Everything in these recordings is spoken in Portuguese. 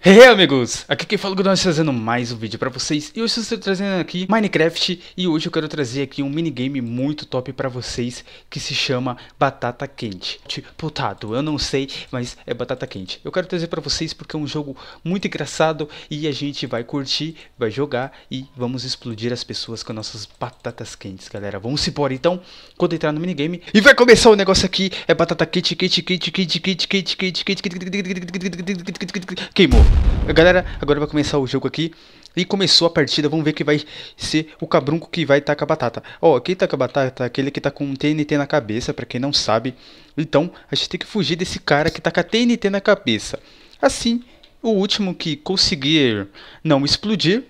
Hey amigos, aqui quem fala é o nós trazendo mais um vídeo pra vocês E hoje eu estou trazendo aqui Minecraft E hoje eu quero trazer aqui um minigame muito top pra vocês Que se chama Batata Quente Putado, eu não sei, mas é Batata Quente Eu quero trazer pra vocês porque é um jogo muito engraçado E a gente vai curtir, vai jogar E vamos explodir as pessoas com nossas batatas quentes, galera Vamos embora então, quando entrar no minigame E vai começar o negócio aqui É Batata Quente, quente, quente, quente, quente, quente, quente, quente, quente, quente, quente, quente, quente, quente, quente, quente, quente, queimou Galera, agora vai começar o jogo aqui. E começou a partida, vamos ver que vai ser o cabrunco que vai tacar batata. Ó, oh, quem taca batata é aquele que tá com um TNT na cabeça, pra quem não sabe. Então, a gente tem que fugir desse cara que tá com a TNT na cabeça. Assim, o último que conseguir não explodir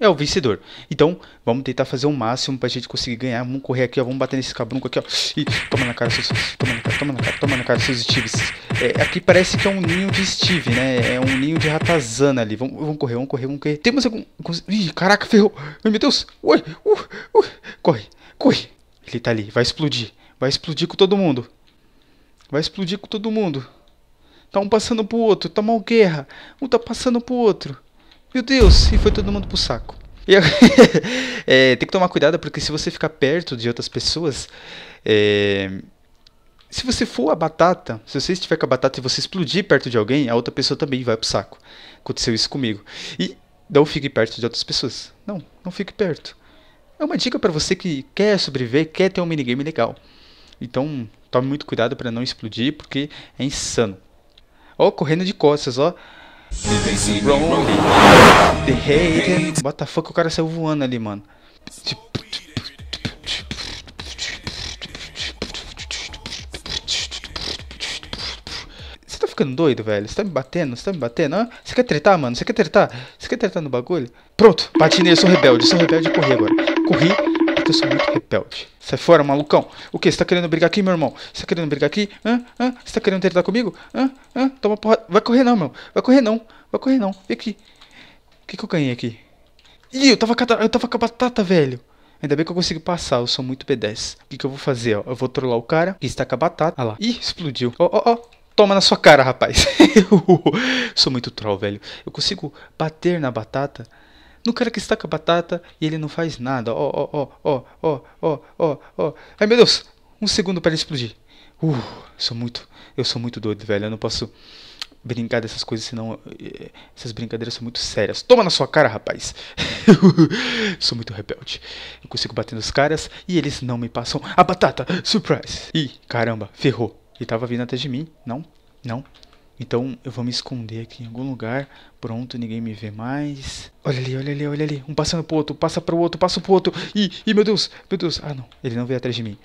é o vencedor. Então, vamos tentar fazer o máximo pra gente conseguir ganhar. Vamos correr aqui, ó. Vamos bater nesse cabrunco aqui, ó. E toma na cara, seus, toma na cara, toma na cara, toma na cara, seus Steves. É, aqui parece que é um ninho de Steve, né? É um ninho de ratazana ali. Vamos, vamos correr, vamos correr, vamos correr. Temos algum... Ih, caraca, ferrou. Ai, meu Deus. Ui, uh, uh. Corre, corre. Ele tá ali, vai explodir. Vai explodir com todo mundo. Vai explodir com todo mundo. Tá um passando pro outro, tá mal guerra. Um tá passando pro outro. Meu Deus, e foi todo mundo pro saco. E, é, tem que tomar cuidado porque se você ficar perto de outras pessoas, é, se você for a batata, se você estiver com a batata e você explodir perto de alguém, a outra pessoa também vai pro saco. Aconteceu isso comigo. E não fique perto de outras pessoas. Não, não fique perto. É uma dica para você que quer sobreviver, quer ter um minigame legal. Então, tome muito cuidado para não explodir, porque é insano. Ó, correndo de costas, ó. The hater. Botafogo, o cara saiu voando ali, mano. Você tá ficando doido, velho? Você tá me batendo? Você tá me batendo? Ah, você quer tretar, mano? Você quer tretar? Você quer tretar no bagulho? Pronto, patinei, eu sou rebelde. Eu sou rebelde e corri agora. Corri eu sou muito rebelde. Sai fora, malucão. O que? Você tá querendo brigar aqui, meu irmão? Você tá querendo brigar aqui? Hã? Hã? Você tá querendo tentar comigo? Hã? Hã? Toma porra. Vai correr não, meu. Vai correr não. Vai correr não. Vem aqui. O que, que eu ganhei aqui? Ih, eu tava, eu tava com a batata, velho. Ainda bem que eu consigo passar, eu sou muito B10. O que, que eu vou fazer, ó? Eu vou trollar o cara que está com a batata. Ah lá. Ih, explodiu. Ó, ó, ó. Toma na sua cara, rapaz. eu sou muito troll, velho. Eu consigo bater na batata no cara que estaca batata e ele não faz nada. Ó, ó, ó, ó, ó, ó, ó, ó. Ai meu Deus! Um segundo para ele explodir. Uh, sou muito. Eu sou muito doido, velho. Eu não posso brincar dessas coisas, senão eh, essas brincadeiras são muito sérias. Toma na sua cara, rapaz. Sou muito rebelde. Eu consigo bater nos caras e eles não me passam a batata. Surprise. Ih, caramba, ferrou. Ele tava vindo atrás de mim. Não, não, então eu vou me esconder aqui em algum lugar. Pronto, ninguém me vê mais. Olha ali, olha ali, olha ali. Um passando pro outro, passa pro outro, passa pro outro. Ih, ih, meu Deus, meu Deus. Ah, não. Ele não veio atrás de mim.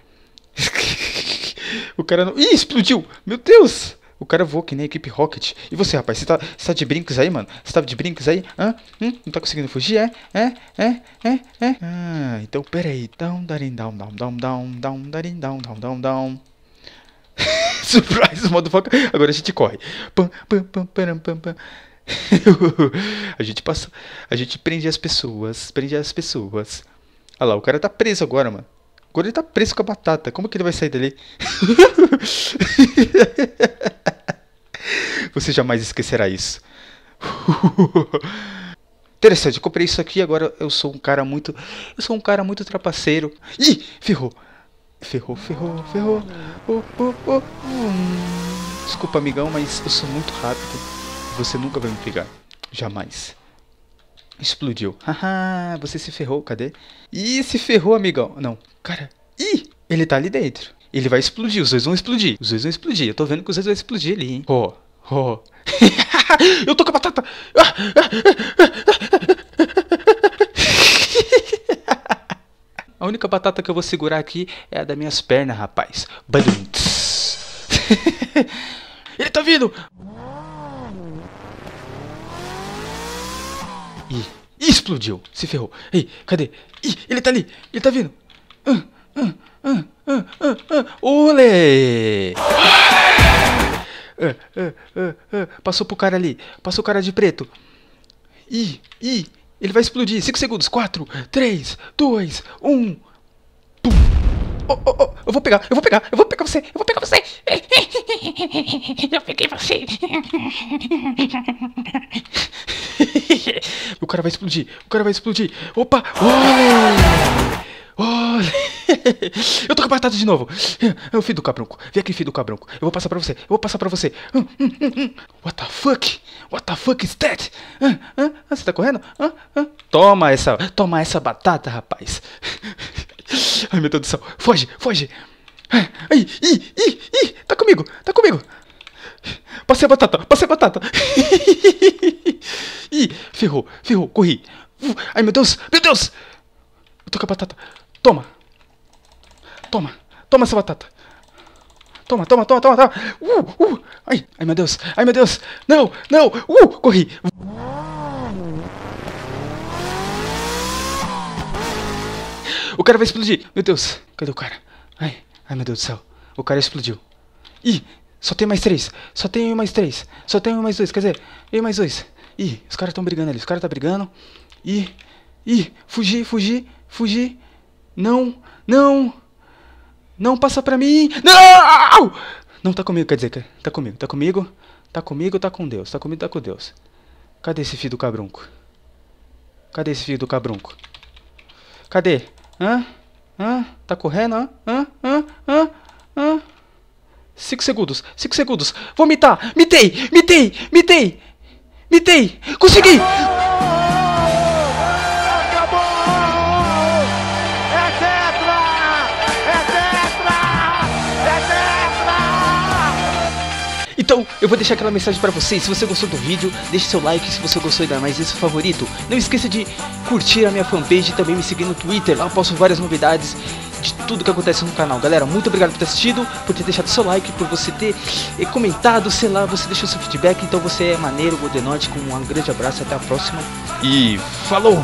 o cara não. Ih, explodiu! Meu Deus! O cara voou que nem a equipe Rocket. E você, rapaz, você tá, você tá de brincos aí, mano? Você tá de brincos aí? Hã? Hum? Não tá conseguindo fugir? É? É? É? É? É? Ah, então peraí. Down, darin, down, down, down, down, down, darin, down, down, down, down. Surprise, motherfucker. Agora a gente corre. Pam, pam, pam, pam, pam. a gente passa. A gente prende as pessoas. Prende as pessoas. Olha lá, o cara tá preso agora, mano. Agora ele tá preso com a batata. Como que ele vai sair dali? Você jamais esquecerá isso. Interessante, comprei isso aqui agora eu sou um cara muito. Eu sou um cara muito trapaceiro. Ih, ferrou! Ferrou, ferrou, ferrou. Oh, oh, oh. Desculpa, amigão, mas eu sou muito rápido. Você nunca vai me pegar. Jamais. Explodiu. Haha, você se ferrou, cadê? Ih, se ferrou, amigão. Não, cara. Ih, ele tá ali dentro. Ele vai explodir, os dois vão explodir. Os dois vão explodir. Eu tô vendo que os dois vão explodir ali, hein. Oh, oh. eu tô com a batata. Ah, ah, ah, ah, ah. ah. A única batata que eu vou segurar aqui é a das minhas pernas, rapaz. Ele tá vindo! Ih, explodiu! Se ferrou! Ei, cadê? Ih, ele tá ali! Ele tá vindo! Uh, Olê! passou pro cara ali! Passou o cara de preto! Ih, ih, ele vai explodir. 5 segundos. 4, 3, 2, 1. Pum. Oh, oh, oh. Eu vou pegar, eu vou pegar, eu vou pegar você, eu vou pegar você. Eu peguei você. o cara vai explodir, o cara vai explodir. Opa! Oh. Oh. eu tô com a batata de novo. Eu é filho do cabronco. Vem aqui, filho do cabronco. Eu vou passar pra você. Eu vou passar pra você. Hum, hum, hum, What the fuck? What the fuck is that? Você tá correndo? Toma essa. Toma essa batata, rapaz. Ai, meu Deus do céu. Foge, foge. Ai, ai, ai, ai. Tá comigo, tá comigo. Passei a batata, passei a batata. Ih, ferrou, ferrou, corri. Ai, meu Deus, meu Deus. Eu tô com a batata. Toma. Toma. Toma essa batata. Toma, toma, toma, toma, toma. Uh, uh. Ai, ai, meu Deus. Ai, meu Deus. Não, não. Uh, corri. O cara vai explodir. Meu Deus. Cadê o cara? Ai, ai, meu Deus do céu. O cara explodiu. Ih, só tem mais três. Só tem mais três. Só tem mais dois. Quer dizer, e mais dois. Ih, os caras estão brigando ali. Os caras estão tá brigando. Ih, ih, fugi, fugi, fugir. Não, não. Não passa pra mim! Não! Não tá comigo, quer dizer, tá comigo, tá comigo, tá comigo, tá com Deus, tá comigo, tá com Deus. Cadê esse filho do cabrunco? Cadê esse filho do cabrunco? Cadê? Hã? Hã? Tá correndo? Hã? Hã? Hã? Hã? Hã? Cinco segundos, cinco segundos. Vou mitar! Mitei! Mitei! Mitei! Mitei! Consegui! Então, eu vou deixar aquela mensagem para vocês. Se você gostou do vídeo, deixe seu like. Se você gostou ainda mais, esse é favorito. Não esqueça de curtir a minha fanpage e também me seguir no Twitter. Lá eu posto várias novidades de tudo que acontece no canal. Galera, muito obrigado por ter assistido, por ter deixado seu like, por você ter eh, comentado, sei lá, você deixou seu feedback. Então você é maneiro, Goldenote. com um grande abraço, até a próxima. E falou!